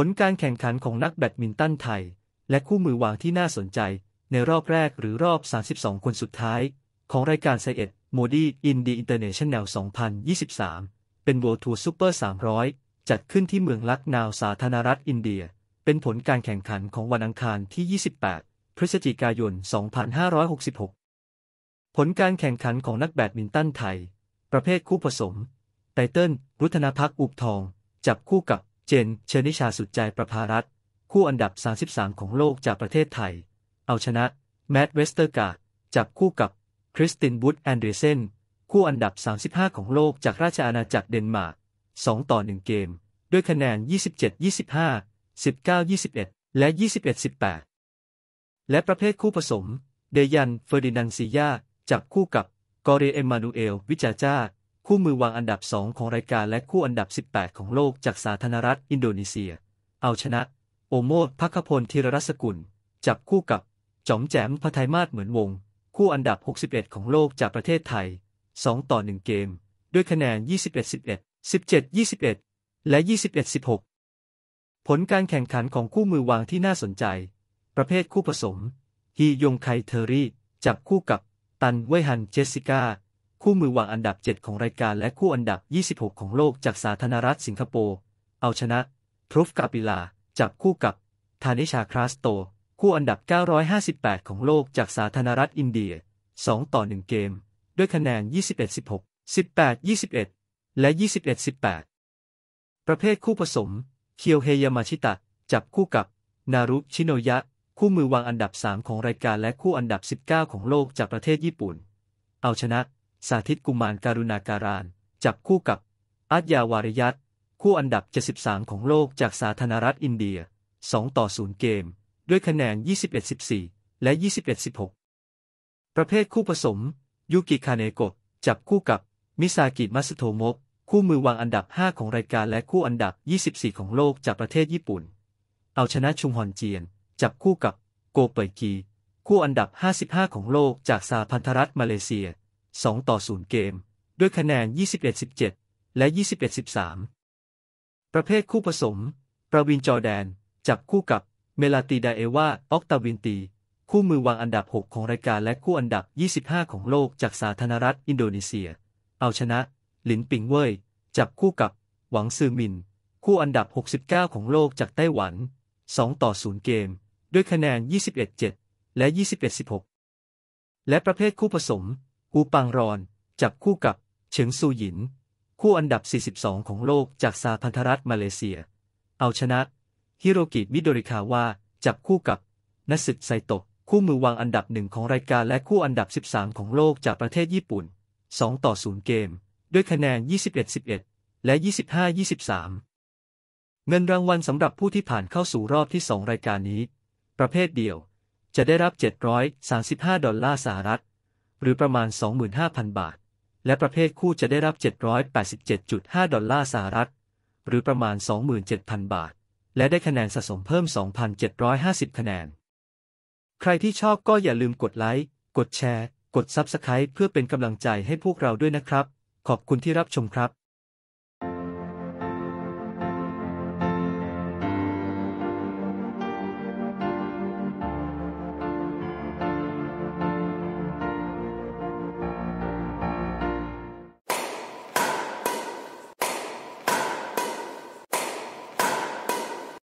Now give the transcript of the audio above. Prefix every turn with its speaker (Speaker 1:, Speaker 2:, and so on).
Speaker 1: ผลการแข่งขันของนักแบดมินตันไทย และคู่มือวางที่น่าสนใจในรอบแรกหรือรอบ 32 คนสุดท้าย ของรายการไซเอ็ดโมดีอินดีอินเตอร์เนชั่นแนล2023 เป็น w o ทัวร์ซูเปอร์300 จัดขึ้นที่เมืองลักนาวสาธารณรัฐอินเดีย เป็นผลการแข่งขันของวันอังคารที่ 28 พฤศจิกายน 2566 ผลการแข่งขันของนักแบดมินตันไทย ประเภทคู่ผสมไตเติ้ลรุธนาพักอุบทอง จับคู่กับเจน เชนิชาสุดใจประภารัตคู่อันดับ 33 ของโลกจากประเทศไทย เอาชนะแมดเวสเตอร์กาดจับคู่กับคริสตินบูตแอนเดรเซน คู่อันดับ 35 ของโลกจากราชอาณาจักรเดนมาร์ก2ต่อ 1 เกม ด้วยคะแนน 27 25 19 21 และ 21 18 และประเภทคู่ผสม เดยัน เฟอร์ดินันซียาจับคู่กับกอเรเอมมานูเอล วิจาจ้าคู่มือวางอันดับ 2 ของรายการและคู่อันดับ 18 ของโลกจากสาธารณรัฐอินโดนีเซีย เอาชนะ โอโมดพักพลธีรรัศกุล จับคู่กับจ๋อมแจ๋มพทยมาศเหมือนวง คู่อันดับ 61 ของโลกจากประเทศไทย 2 ต่อ 1 เกม ด้วยคะแนน 21 11 17 21 และ 21 16 ผลการแข่งขันของคู่มือวางที่น่าสนใจ ประเภทคู่ผสม ฮียงไคเทอรี่จับคู่กับตันเวหันเจสสิก้าคู่มือวางอันดับ 7 ของรายการและคู่อันดับ 26 ของโลกจากสาธารณรัฐสิงคโปร์ เอาชนะทรูฟกาปิลา จับคู่กับธานิชาคราสโต คู่อันดับ 958 ของโลกจากสาธารณรัฐอินเดีย 2 ต่อ 1 เกม ด้วยคะแนน 21 16 18 21 และ 21 18 ประเภทคู่ผสม เคียวเฮยามาชิตะจับคู่กับ นารุชิโนยะ คู่มือวางอันดับ3ของรายการและคู่อันดับ 19 ของโลกจากประเทศญี่ปุ่น เอาชนะสาธิตกุมารการุณาการาน จับคู่กับอาจยาวาริยัต คู่อันดับ 73 ของโลกจากสาธารณรัฐอินเดีย 2 ต่อ 0 เกม ด้วยคะแนน21-14 และ 21-16 ประเภทคู่ผสม ยูกิคาเนโกะจับคู่กับ มิซากิมัสโทโมก คู่มือวางอันดับ 5 ของรายการและคู่อันดับ 24 ของโลกจากประเทศญี่ปุ่น เอาชนะชุงฮอนเจียน จับคู่กับโกเปกี คู่อันดับ55ของโลกจากสาพันธรัฐมาเลเซีย2 ต่อ0เกม ด้วยคะแนน21-17 และ 21-13 ประเภทคู่ผสม ประวินจอแดน จับคู่กับเมลาตีดาเอวาออกตาวินตี คู่มือวางอันดับ 6 ของรายการและคู่อันดับ 25 ของโลกจากสาธารณรัฐอินโดนีเซีย เอาชนะ หลินปิงเว่ยจับคู่กับ หวังซือมินคู่อันดับ 69 ของโลกจากไต้หวัน2ต่อ0เกม ด้วยคะแนน21-7และ 21-16 และประเภทคู่ผสมอูปังรอนจับคู่กับ เฉิงซูหยิน คู่อันดับ 42 ของโลกจากสาพันธรัฐ มาเลเซีย เอาชนะ ฮิโรกิมิโดริคาว่า จับคู่กับนัสตไซโตะคู่มือวางอันดับหนึ่งของรายการและคู่อันดับ 13 ของโลกจากประเทศญี่ปุ่น 2 ต่อ0เกม ด้วยคะแนน 21-11 และ 25-23 เงินรางวัลสำหรับผู้ที่ผ่านเข้าสู่รอบที่2รายการนี้ ประเภทเดียวจะได้รับ735ดอลลาร์สหรัฐหรือประมาณ 25,000 บาท และประเภทคู่จะได้รับ 787.5 ดอลลาร์สหรัฐ หรือประมาณ 27,000 บาท และได้คะแนนสะสมเพิ่ม 2,750 คะแนน ใครที่ชอบก็อย่าลืมกดไลค์ กดแชร์ กด Subscribe เพื่อเป็นกำลังใจให้พวกเราด้วยนะครับ ขอบคุณที่รับชมครับ